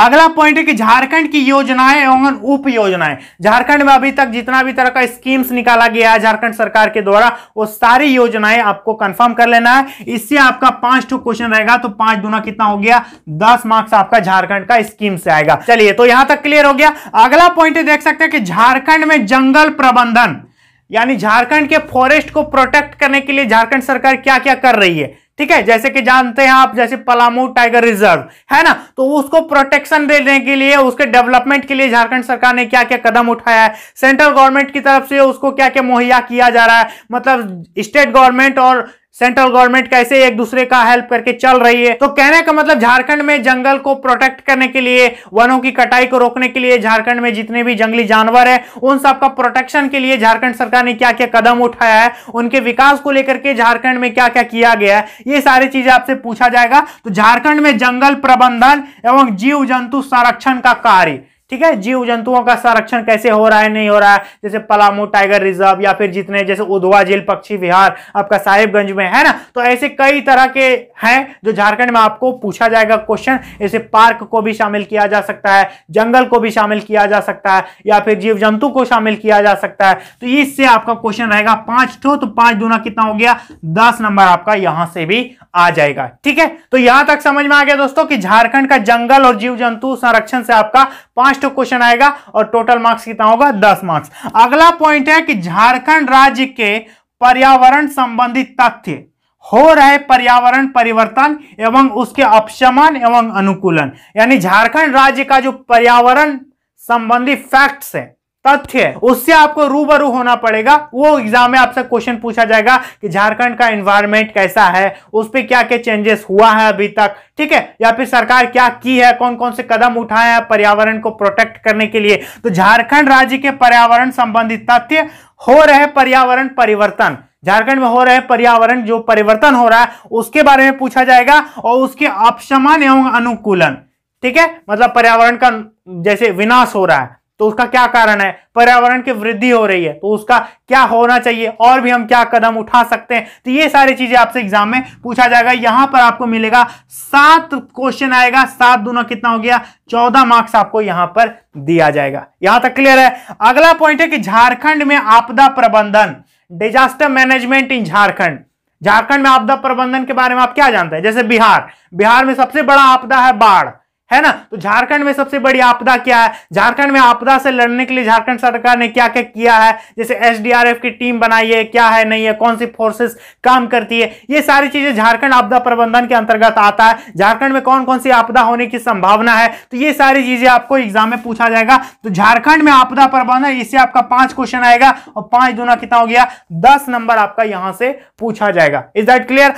अगला पॉइंट है कि झारखंड की योजनाएं एवं उप योजनाएं झारखंड में अभी तक जितना भी तरह का स्कीम्स निकाला गया है झारखंड सरकार के द्वारा वो सारी योजनाएं आपको कंफर्म कर लेना है इससे आपका पांच टू क्वेश्चन रहेगा तो पांच दुना कितना हो गया दस मार्क्स आपका झारखंड का स्कीम से आएगा चलिए तो यहां तक क्लियर हो गया अगला पॉइंट देख सकते हैं कि झारखंड में जंगल प्रबंधन यानी झारखंड के फॉरेस्ट को प्रोटेक्ट करने के लिए झारखंड सरकार क्या क्या कर रही है ठीक है जैसे कि जानते हैं आप जैसे पलामू टाइगर रिजर्व है ना तो उसको प्रोटेक्शन देने के लिए उसके डेवलपमेंट के लिए झारखंड सरकार ने क्या क्या कदम उठाया है सेंट्रल गवर्नमेंट की तरफ से उसको क्या क्या मुहैया किया जा रहा है मतलब स्टेट गवर्नमेंट और सेंट्रल गवर्नमेंट कैसे एक दूसरे का हेल्प करके चल रही है तो कहने का मतलब झारखंड में जंगल को प्रोटेक्ट करने के लिए वनों की कटाई को रोकने के लिए झारखंड में जितने भी जंगली जानवर है उन सबका प्रोटेक्शन के लिए झारखंड सरकार ने क्या क्या कदम उठाया है उनके विकास को लेकर के झारखंड में क्या क्या किया गया है ये सारी चीजें आपसे पूछा जाएगा तो झारखंड में जंगल प्रबंधन एवं जीव जंतु संरक्षण का कार्य ठीक है जीव जंतुओं का संरक्षण कैसे हो रहा है नहीं हो रहा है जैसे पलामू टाइगर रिजर्व या फिर जितने जैसे उधवा झील पक्षी विहार आपका साहिबगंज में है ना तो ऐसे कई तरह के हैं जो झारखंड में आपको पूछा जाएगा क्वेश्चन ऐसे पार्क को भी शामिल किया जा सकता है जंगल को भी शामिल किया जा सकता है या फिर जीव जंतु को शामिल किया जा सकता है तो इससे आपका क्वेश्चन रहेगा पांच ठो तो पांच दूना कितना हो गया दस नंबर आपका यहां से भी आ जाएगा ठीक है तो यहां तक समझ में आ गया दोस्तों कि झारखंड का जंगल और जीव जंतु संरक्षण से आपका पांच टू क्वेश्चन आएगा और टोटल मार्क्स कितना होगा दस मार्क्स अगला पॉइंट है कि झारखंड राज्य के पर्यावरण संबंधी तथ्य हो रहे पर्यावरण परिवर्तन एवं उसके अपशमन एवं अनुकूलन यानी झारखंड राज्य का जो पर्यावरण संबंधी फैक्ट्स है तथ्य उससे आपको रूबरू होना पड़ेगा वो एग्जाम में आपसे क्वेश्चन पूछा जाएगा कि झारखंड का एनवायरमेंट कैसा है उस पर क्या क्या चेंजेस हुआ है अभी तक ठीक है या फिर सरकार क्या की है कौन कौन से कदम उठाए हैं पर्यावरण को प्रोटेक्ट करने के लिए तो झारखंड राज्य के पर्यावरण संबंधित तथ्य हो रहे पर्यावरण परिवर्तन झारखंड में हो रहे पर्यावरण जो परिवर्तन हो रहा है उसके बारे में पूछा जाएगा और उसके अपशमन एवं अनुकूलन ठीक है मतलब पर्यावरण का जैसे विनाश हो रहा है तो उसका क्या कारण है पर्यावरण की वृद्धि हो रही है तो उसका क्या होना चाहिए और भी हम क्या कदम उठा सकते हैं तो ये सारी चीजें आपसे एग्जाम में पूछा जाएगा यहां पर आपको मिलेगा सात क्वेश्चन आएगा सात दोनों कितना हो गया चौदह मार्क्स आपको यहां पर दिया जाएगा यहां तक क्लियर है अगला पॉइंट है कि झारखंड में आपदा प्रबंधन disaster management in Jharkhand Jharkhand में आपदा प्रबंधन के बारे में आप क्या जानते हैं जैसे बिहार बिहार में सबसे बड़ा आपदा है बाढ़ है ना तो झारखंड में सबसे बड़ी आपदा क्या है झारखंड में आपदा से लड़ने के लिए झारखंड सरकार ने क्या क्या किया है जैसे एसडीआरएफ की टीम बनाई है क्या है नहीं है कौन सी फोर्सेस काम करती है ये सारी चीजें झारखंड आपदा प्रबंधन के अंतर्गत आता है झारखंड में कौन कौन सी आपदा होने की संभावना है तो ये सारी चीजें आपको एग्जाम में पूछा जाएगा तो झारखंड में आपदा प्रबंधन इससे आपका पांच क्वेश्चन आएगा और पांच दोनों कितना हो गया दस नंबर आपका यहां से पूछा जाएगा इज दैट क्लियर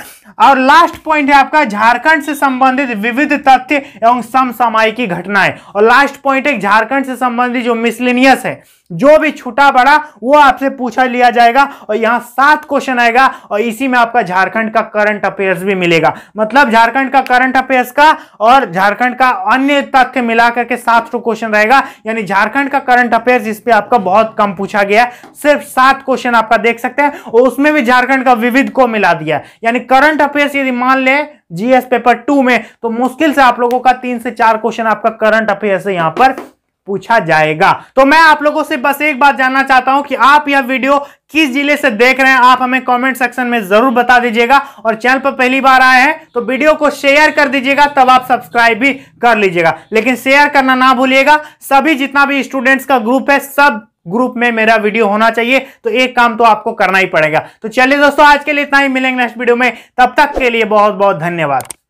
और लास्ट पॉइंट है आपका झारखंड से संबंधित विविध तथ्य एवं कम सामायिकी घटनाएं और लास्ट पॉइंट एक झारखंड से संबंधित जो मिसलिनियस है जो भी छूटा बड़ा वो आपसे पूछा लिया जाएगा और यहाँ सात क्वेश्चन आएगा और इसी में आपका झारखंड का करंट अफेयर्स भी मिलेगा मतलब झारखंड का करंट अफेयर्स का और झारखंड का अन्य तथ्य मिलाकर के सात सौ क्वेश्चन रहेगा यानी झारखंड का करंट अफेयर्स इस पर आपका बहुत कम पूछा गया सिर्फ सात क्वेश्चन आपका देख सकते हैं और उसमें भी झारखंड का विविध को मिला दिया यानी करंट अफेयर्स यदि मान ले जीएस पेपर टू में तो मुश्किल से आप लोगों का तीन से चार क्वेश्चन आपका करंट अफेयर से यहां पर पूछा जाएगा तो मैं आप लोगों से बस एक बात जानना चाहता हूं कि आप यह वीडियो किस जिले से देख रहे हैं आप हमें कमेंट सेक्शन में जरूर बता दीजिएगा और चैनल पर पहली बार आए हैं तो वीडियो को शेयर कर दीजिएगा तब आप सब्सक्राइब भी कर लीजिएगा लेकिन शेयर करना ना भूलिएगा सभी जितना भी स्टूडेंट्स का ग्रुप है सब ग्रुप में मेरा वीडियो होना चाहिए तो एक काम तो आपको करना ही पड़ेगा तो चलिए दोस्तों आज के लिए इतना ही मिलेंगे नेक्स्ट वीडियो में तब तक के लिए बहुत बहुत धन्यवाद